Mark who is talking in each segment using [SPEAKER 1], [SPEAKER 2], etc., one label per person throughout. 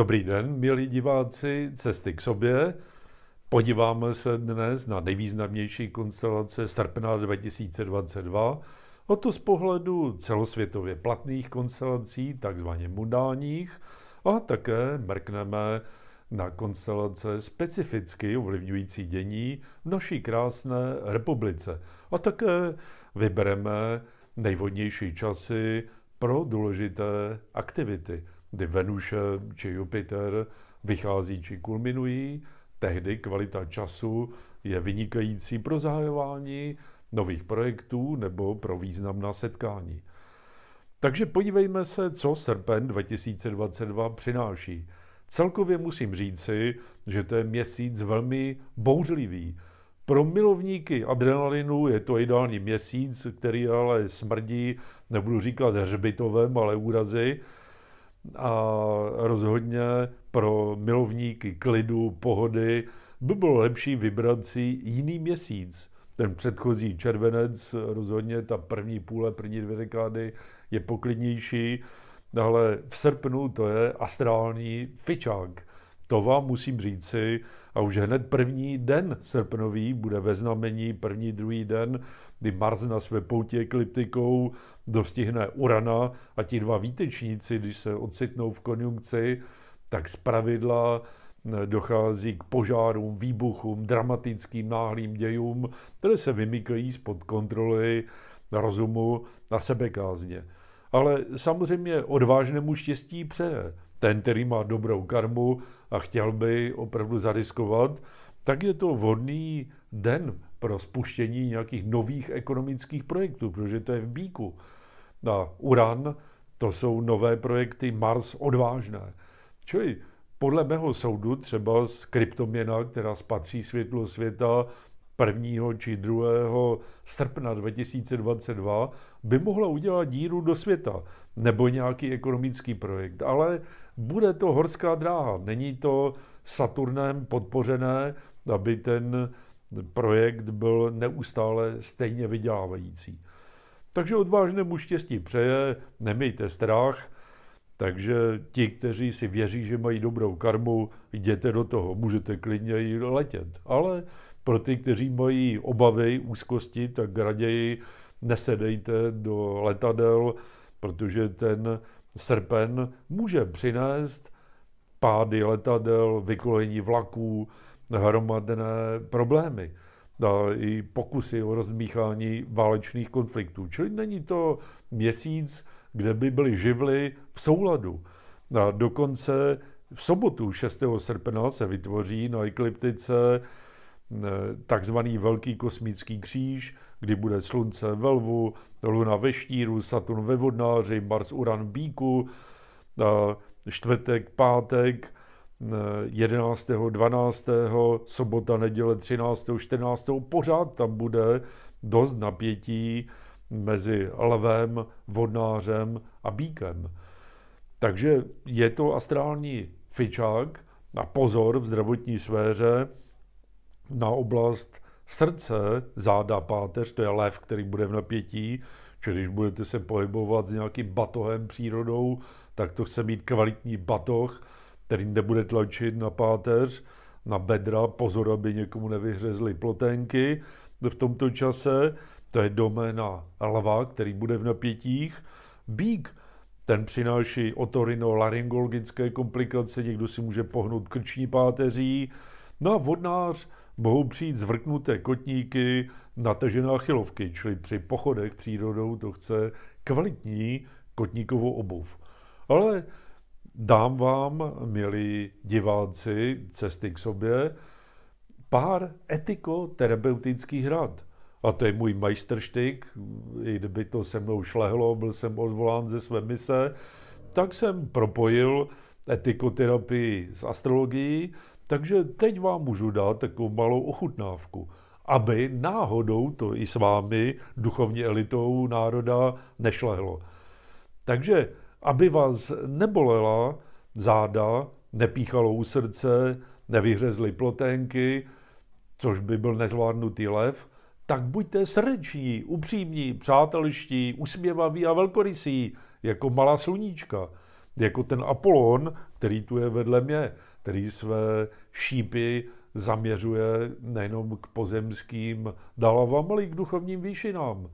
[SPEAKER 1] Dobrý den, milí diváci, cesty k sobě. Podíváme se dnes na nejvýznamnější konstelace srpna 2022, a to z pohledu celosvětově platných konstelací, takzvaně mundálních, a také mrkneme na konstelace specificky ovlivňující dění v naší krásné republice. A také vybereme nejvodnější časy pro důležité aktivity kdy Venuše či Jupiter vychází či kulminují, tehdy kvalita času je vynikající pro zahajování nových projektů nebo pro významná setkání. Takže podívejme se, co srpen 2022 přináší. Celkově musím říci, že to je měsíc velmi bouřlivý. Pro milovníky adrenalinu je to ideální měsíc, který ale smrdí, nebudu říkat hřbitovem, ale úrazy, a rozhodně pro milovníky klidu, pohody by bylo lepší vybrat si jiný měsíc. Ten předchozí červenec, rozhodně ta první půle, první dvě dekády je poklidnější, ale v srpnu to je astrální fičák. To vám musím říci, a už hned první den srpnový bude ve znamení, první, druhý den, kdy Mars na své poutě ekliptikou dostihne Urana a ti dva výtečníci, když se ocitnou v konjunkci, tak z pravidla eh, dochází k požárům, výbuchům, dramatickým náhlým dějům, které se vymykají spod kontroly rozumu a sebekázně. Ale samozřejmě odvážnému štěstí přeje ten, který má dobrou karmu a chtěl by opravdu zariskovat, tak je to vhodný den pro spuštění nějakých nových ekonomických projektů, protože to je v bíku. A uran, to jsou nové projekty Mars odvážné. Čili podle mého soudu třeba z kryptoměna, která spatří světlo světa 1. či 2. srpna 2022, by mohla udělat díru do světa nebo nějaký ekonomický projekt. Ale bude to horská dráha. Není to Saturnem podpořené, aby ten projekt byl neustále stejně vydělávající. Takže odvážnému štěstí přeje, nemějte strach, takže ti, kteří si věří, že mají dobrou karmu, jděte do toho, můžete klidně i letět. Ale pro ty, kteří mají obavy, úzkosti, tak raději nesedejte do letadel, protože ten srpen může přinést pády letadel, vykolení vlaků, hromadné problémy a i pokusy o rozmíchání válečných konfliktů. Čili není to měsíc, kde by byly živly v souladu. A dokonce v sobotu 6. srpna se vytvoří na ekliptice Eh, takzvaný velký kosmický kříž, kdy bude Slunce ve lvu, Luna ve štíru, Saturn ve vodnáři, Mars, Uran, Bíku, čtvrtek, pátek, 11. Eh, 12. sobota, neděle 13. 14. pořád tam bude dost napětí mezi lvem, vodnářem a bíkem. Takže je to astrální fičák a pozor v zdravotní sféře, na oblast srdce, záda, páteř, to je lev, který bude v napětí, Čili když budete se pohybovat s nějakým batohem přírodou, tak to chce mít kvalitní batoh, který nebude tlačit na páteř, na bedra, pozor, aby někomu nevyhřezly plotenky. v tomto čase. To je doména lva, který bude v napětích. Bík, ten přináší otorino-laryngologické komplikace, někdo si může pohnout krční páteří. No a vodnář, mohou přijít zvrknuté kotníky, natažené achilovky, čili při pochodech přírodou to chce kvalitní kotníkovou obuv. Ale dám vám, milí diváci, cesty k sobě, pár etiko-terapeutických rad. A to je můj majsterštyk, i kdyby to se mnou šlehlo, byl jsem odvolán ze své mise, tak jsem propojil etikoterapii s astrologií takže teď vám můžu dát takovou malou ochutnávku, aby náhodou to i s vámi, duchovní elitou národa, nešlehlo. Takže, aby vás nebolela záda, nepíchalo u srdce, nevyhřezly ploténky, což by byl nezvládnutý lev, tak buďte srdeční, upřímní, přátelští, usměvaví a velkorysí, jako malá sluníčka, jako ten Apolon, který tu je vedle mě který své šípy zaměřuje nejenom k pozemským, dalovám, ale i k duchovním výšinám.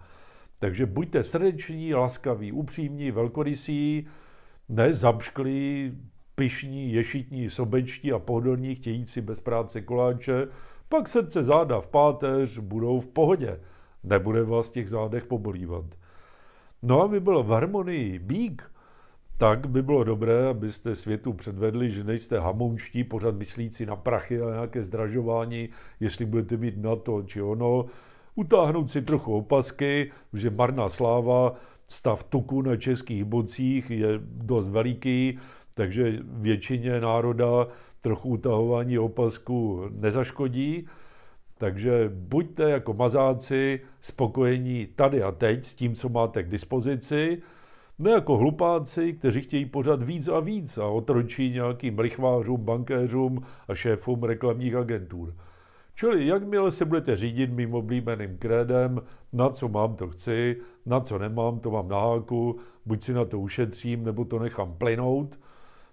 [SPEAKER 1] Takže buďte srdeční, laskaví, upřímní, velkorysí, ne zapšklí, pišní, ješitní, sobečtí a pohodlní, chtějící bez práce koláče, pak srdce záda v páteř budou v pohodě. Nebude vás těch zádech pobolívat. No aby byl v harmonii bík, tak by bylo dobré, abyste světu předvedli, že nejste hamounští, pořád myslící na prachy a nějaké zdražování, jestli budete mít na to či ono. Utáhnout si trochu opasky, že marná sláva, stav tuku na českých bocích je dost veliký, takže většině národa trochu utahování opasku nezaškodí. Takže buďte jako mazáci spokojení tady a teď s tím, co máte k dispozici, ne jako hlupáci, kteří chtějí pořád víc a víc a otročí nějakým lichvářům, bankéřům a šéfům reklamních agentur. Čili jakmile se budete řídit mým oblíbeným krédem, na co mám, to chci, na co nemám, to mám na háku, buď si na to ušetřím, nebo to nechám plynout,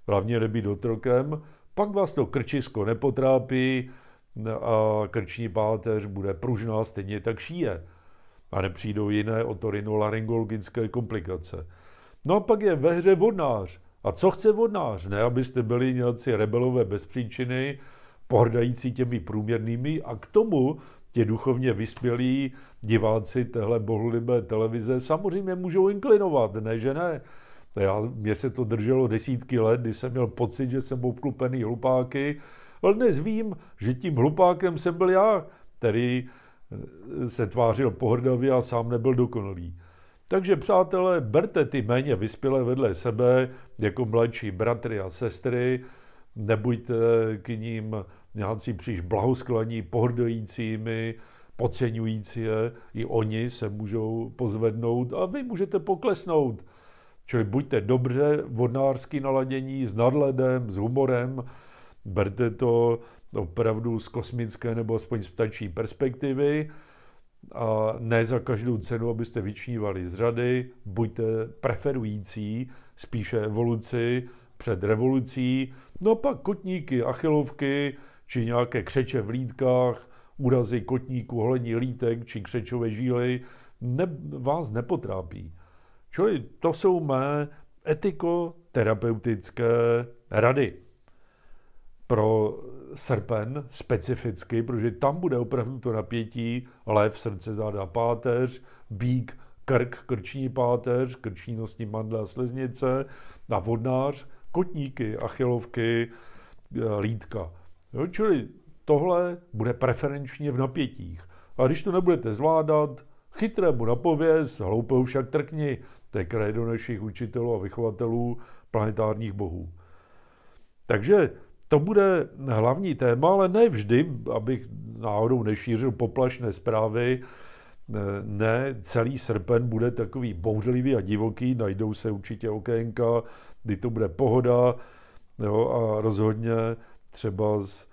[SPEAKER 1] hlavně nebýt otrokem, pak vás to krčisko nepotrápí a krční páteř bude pružná stejně tak šíje a nepřijdou jiné otorinolaryngologické komplikace. No a pak je ve hře vodnář. A co chce vodnář? Ne, abyste byli nějací rebelové bez příčiny, pohrdající těmi průměrnými a k tomu ti duchovně vyspělí diváci téhle bohulibé televize samozřejmě můžou inklinovat, ne že ne. Já, mě se to drželo desítky let, kdy jsem měl pocit, že jsem obklupený hlupáky, ale dnes vím, že tím hlupákem jsem byl já, který eh, se tvářil pohrdavě a sám nebyl dokonalý. Takže přátelé, berte ty méně vyspělé vedle sebe jako mladší bratry a sestry, nebuďte k ním nějací příliš blahosklení, pohrdojícími, podceňující je, i oni se můžou pozvednout a vy můžete poklesnout. Čili buďte dobře vodnářsky naladění, s nadhledem, s humorem, berte to opravdu z kosmické nebo aspoň z ptačí perspektivy, a ne za každou cenu, abyste vyčnívali z řady, buďte preferující spíše evoluci před revolucí, no a pak kotníky, achilovky, či nějaké křeče v lítkách, úrazy kotníků, holení lítek či křečové žíly, ne, vás nepotrápí. Čili to jsou mé etiko-terapeutické rady pro srpen specificky, protože tam bude opravdu to napětí, lev, srdce, záda, páteř, bík, krk, krční páteř, krční nosní mandla, sleznice, na vodnář, kotníky, achilovky, eh, lítka. Jo, čili tohle bude preferenčně v napětích. A když to nebudete zvládat, chytrému napověz, hloupou však trkni. To je do našich učitelů a vychovatelů planetárních bohů. Takže to bude hlavní téma, ale ne vždy, abych náhodou nešířil poplašné zprávy, ne, celý srpen bude takový bouřlivý a divoký, najdou se určitě okénka, kdy to bude pohoda jo, a rozhodně třeba z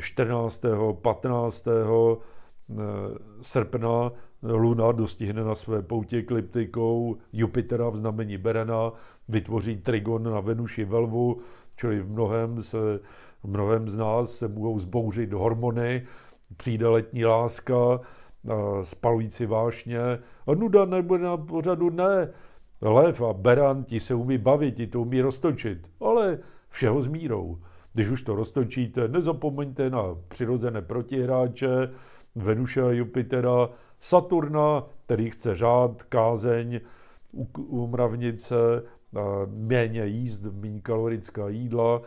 [SPEAKER 1] 14. 15. Eh, srpna Luna dostihne na své poutě kliptikou Jupitera v znamení Berena, vytvoří trigon na Venuši velvu, čili v mnohem se mnohem z nás se budou zbouřit hormony, přijde letní láska, eh, spalující vášně a nuda nebude na pořadu ne Lev a beran, ti se umí bavit, ti to umí roztočit, ale všeho s mírou. Když už to roztočíte, nezapomeňte na přirozené protihráče, Venuše a Jupitera, Saturna, který chce řád, kázeň, umravnice, méně jíst, méně kalorická jídla,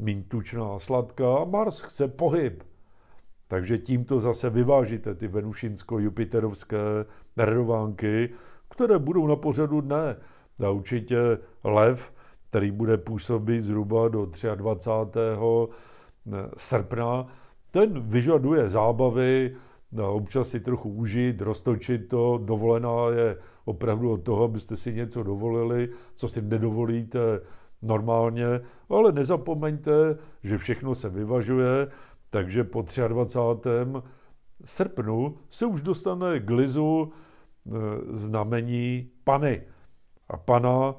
[SPEAKER 1] méně tučná a sladká a Mars chce pohyb. Takže tímto zase vyvážíte ty venušinsko-jupiterovské radovánky, které budou na pořadu dne. A určitě lev, který bude působit zhruba do 23. srpna, ten vyžaduje zábavy, občas si trochu užít, roztočit to. Dovolená je opravdu od toho, abyste si něco dovolili, co si nedovolíte normálně, ale nezapomeňte, že všechno se vyvažuje, takže po 23. srpnu se už dostane k lizu eh, znamení Pany. A Pana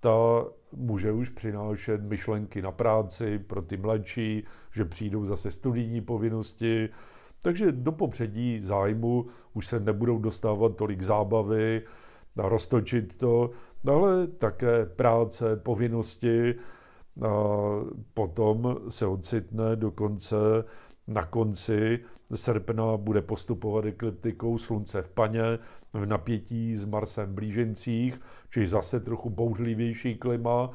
[SPEAKER 1] ta může už přinášet myšlenky na práci pro ty mladší, že přijdou zase studijní povinnosti, takže do popředí zájmu už se nebudou dostávat tolik zábavy a roztočit to, ale také práce, povinnosti. A potom se ocitne dokonce na konci srpna bude postupovat ekliptikou slunce v paně, v napětí s Marsem v blížencích, čili zase trochu bouřlivější klima,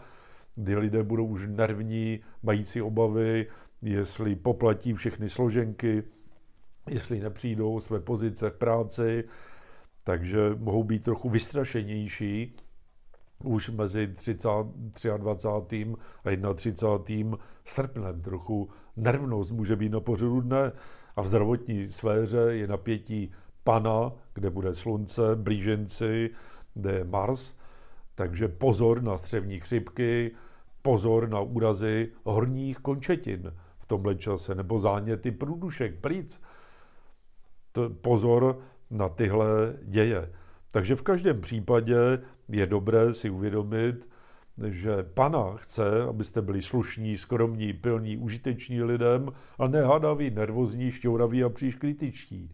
[SPEAKER 1] kdy lidé budou už nervní, mající obavy, jestli poplatí všechny složenky, jestli nepřijdou o své pozice v práci, takže mohou být trochu vystrašenější už mezi 30, 23. a 31. srpnem. Trochu nervnost může být na pořadu dne a v zdravotní sféře je napětí pana, kde bude slunce, blíženci, kde je Mars, takže pozor na střevní chřipky, pozor na úrazy horních končetin v tomhle čase, nebo záněty průdušek, plíc. To, pozor na tyhle děje. Takže v každém případě je dobré si uvědomit, že pana chce, abyste byli slušní, skromní, pilní, užiteční lidem a nehádaví, nervózní, šťouraví a příliš kritičtí.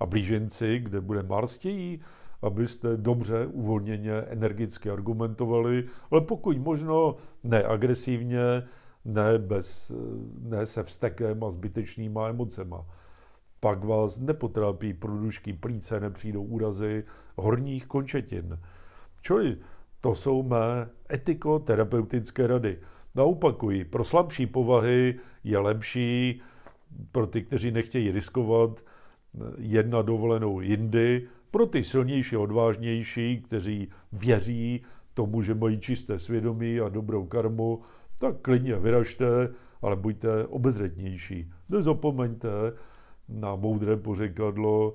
[SPEAKER 1] A blíženci, kde bude marstějí, abyste dobře, uvolněně, energicky argumentovali, ale pokud možno neagresivně, ne, bez, ne se vstekem a zbytečnýma emocema pak vás nepotrápí průdušky plíce, nepřijdou úrazy horních končetin. Čili to jsou mé etikoterapeutické terapeutické rady. Naopakuji, pro slabší povahy je lepší pro ty, kteří nechtějí riskovat, jedna dovolenou jindy, pro ty silnější, odvážnější, kteří věří tomu, že mají čisté svědomí a dobrou karmu, tak klidně vyražte, ale buďte obezřetnější. Nezapomeňte, na moudré pořekadlo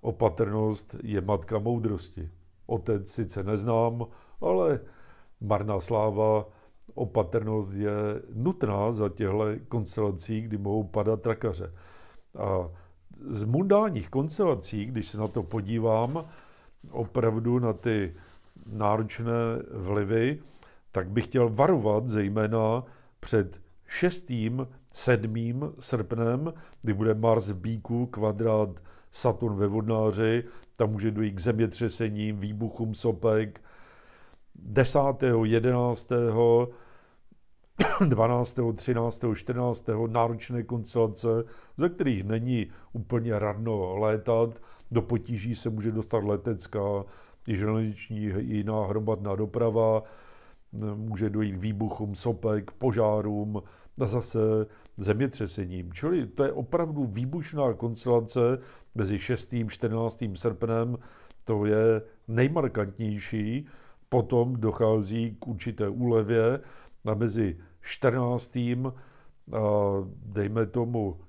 [SPEAKER 1] opatrnost je matka moudrosti. Otec sice neznám, ale marná sláva, opatrnost je nutná za těchto koncelací, kdy mohou padat trakaře. A z mundálních koncelací, když se na to podívám, opravdu na ty náročné vlivy, tak bych chtěl varovat zejména před 6. 7. srpnem, kdy bude Mars v Bíku, kvadrát Saturn ve Vodnáři, tam může dojít k zemětřesením, výbuchům sopek. 10. 11. 12., 13., 14. náročné konstelace, ze kterých není úplně radno létat. Do potíží se může dostat letecká, i železniční i jiná hromadná doprava může dojít k výbuchům sopek, požárům a zase zemětřesením. Čili to je opravdu výbušná konstelace mezi 6. a 14. srpnem, to je nejmarkantnější. Potom dochází k určité úlevě a mezi 14. a dejme tomu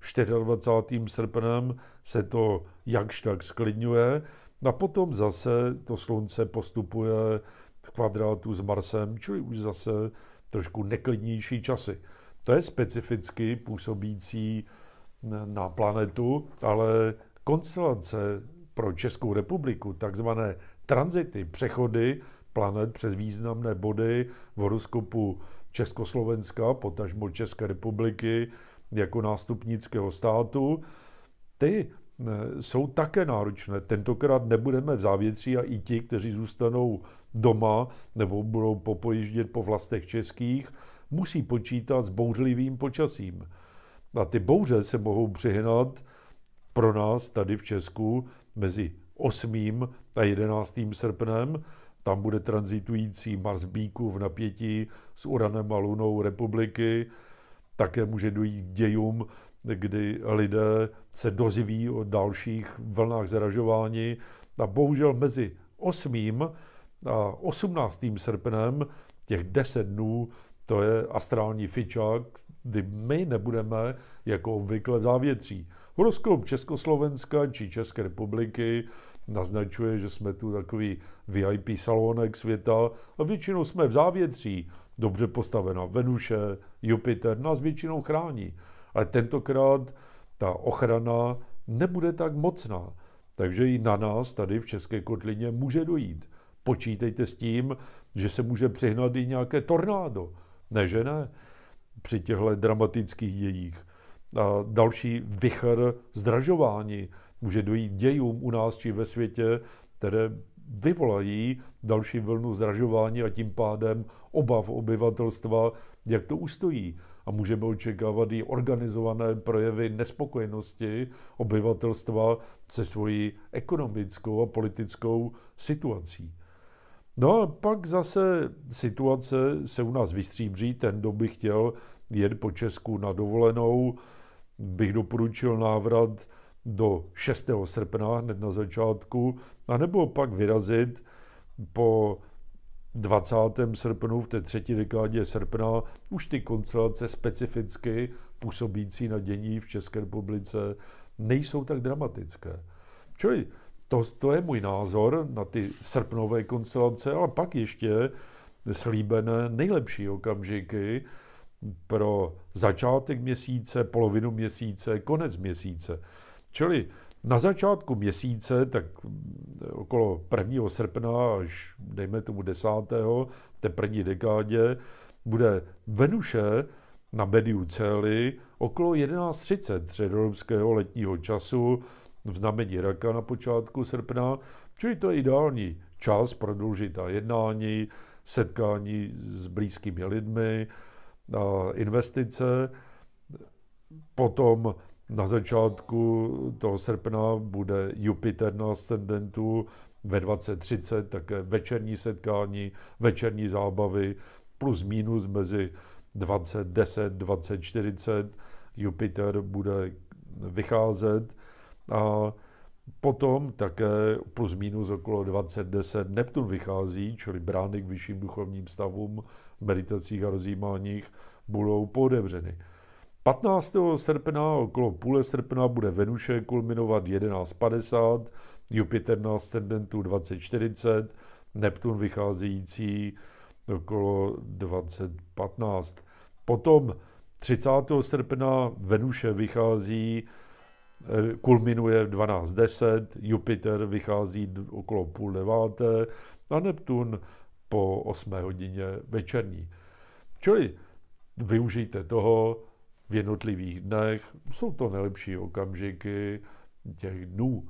[SPEAKER 1] 24. srpnem se to jakž tak sklidňuje a potom zase to slunce postupuje v kvadrátu s Marsem, čili už zase trošku neklidnější časy. To je specificky působící na planetu, ale konstelace pro Českou republiku, takzvané tranzity, přechody planet přes významné body v horoskopu Československa, potažmo České republiky jako nástupnického státu, ty jsou také náročné. Tentokrát nebudeme v závěcí a i ti, kteří zůstanou doma nebo budou popojíždět po vlastech českých, musí počítat s bouřlivým počasím. A ty bouře se mohou přihnat pro nás tady v Česku mezi 8. a 11. srpnem. Tam bude transitující Mars Bíku v napětí s Uranem a Lunou republiky. Také může dojít k dějům kdy lidé se dozví o dalších vlnách zražování. A bohužel mezi 8. a 18. srpnem těch 10 dnů to je astrální fičák, kdy my nebudeme jako obvykle v závětří. Horoskop Československa či České republiky naznačuje, že jsme tu takový VIP salonek světa a většinou jsme v závětří. Dobře postavená Venuše, Jupiter nás většinou chrání ale tentokrát ta ochrana nebude tak mocná. Takže i na nás tady v České kotlině může dojít. Počítejte s tím, že se může přihnat i nějaké tornádo. Ne, že ne? Při těchto dramatických dějích. A další vychr zdražování. Může dojít dějům u nás či ve světě, které vyvolají další vlnu zdražování a tím pádem obav obyvatelstva, jak to ustojí a můžeme očekávat i organizované projevy nespokojenosti obyvatelstva se svojí ekonomickou a politickou situací. No a pak zase situace se u nás vystříbří, ten, kdo by chtěl jet po Česku na dovolenou, bych doporučil návrat do 6. srpna, hned na začátku, anebo pak vyrazit po 20. srpnu, v té třetí dekádě srpna, už ty konstelace specificky působící na dění v České republice nejsou tak dramatické. Čili to, to je můj názor na ty srpnové konstelace, ale pak ještě slíbené nejlepší okamžiky pro začátek měsíce, polovinu měsíce, konec měsíce. Čili na začátku měsíce, tak eh, okolo 1. srpna až dejme tomu 10. té první dekádě, bude Venuše na Bediu Cely okolo 11.30 středoevropského letního času v znamení raka na počátku srpna, čili to je ideální čas pro a jednání, setkání s blízkými lidmi, investice, potom na začátku toho srpna bude Jupiter na ascendentu ve 2030, také večerní setkání, večerní zábavy, plus minus mezi 20, 10, Jupiter bude vycházet a Potom také plus minus okolo 2010 Neptun vychází, čili brány k vyšším duchovním stavům v meditacích a rozjímáních budou podevřeny. 15. srpna, okolo půle srpna, bude Venuše kulminovat 11.50, Jupiter na ascendentu 20.40, Neptun vycházející okolo 20.15. Potom 30. srpna Venuše vychází, eh, kulminuje v 12.10, Jupiter vychází okolo půl deváté a Neptun po 8 hodině večerní. Čili využijte toho, v jednotlivých dnech. Jsou to nejlepší okamžiky těch dnů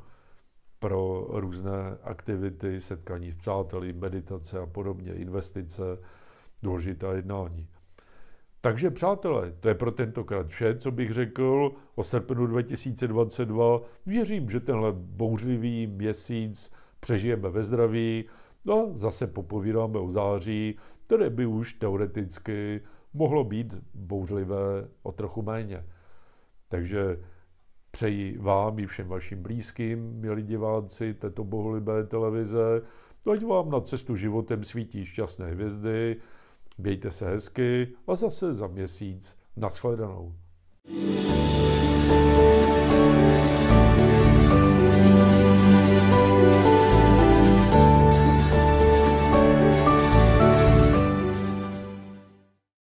[SPEAKER 1] pro různé aktivity, setkání s přáteli, meditace a podobně, investice, důležitá jednání. Takže přátelé, to je pro tentokrát vše, co bych řekl o srpnu 2022. Věřím, že tenhle bouřlivý měsíc přežijeme ve zdraví. No a zase popovídáme o září, které by už teoreticky mohlo být bouřlivé o trochu méně. Takže přeji vám i všem vašim blízkým, milí diváci této bohulibé televize, ať vám na cestu životem svítí šťastné hvězdy, Mějte se hezky a zase za měsíc. Naschledanou. thank you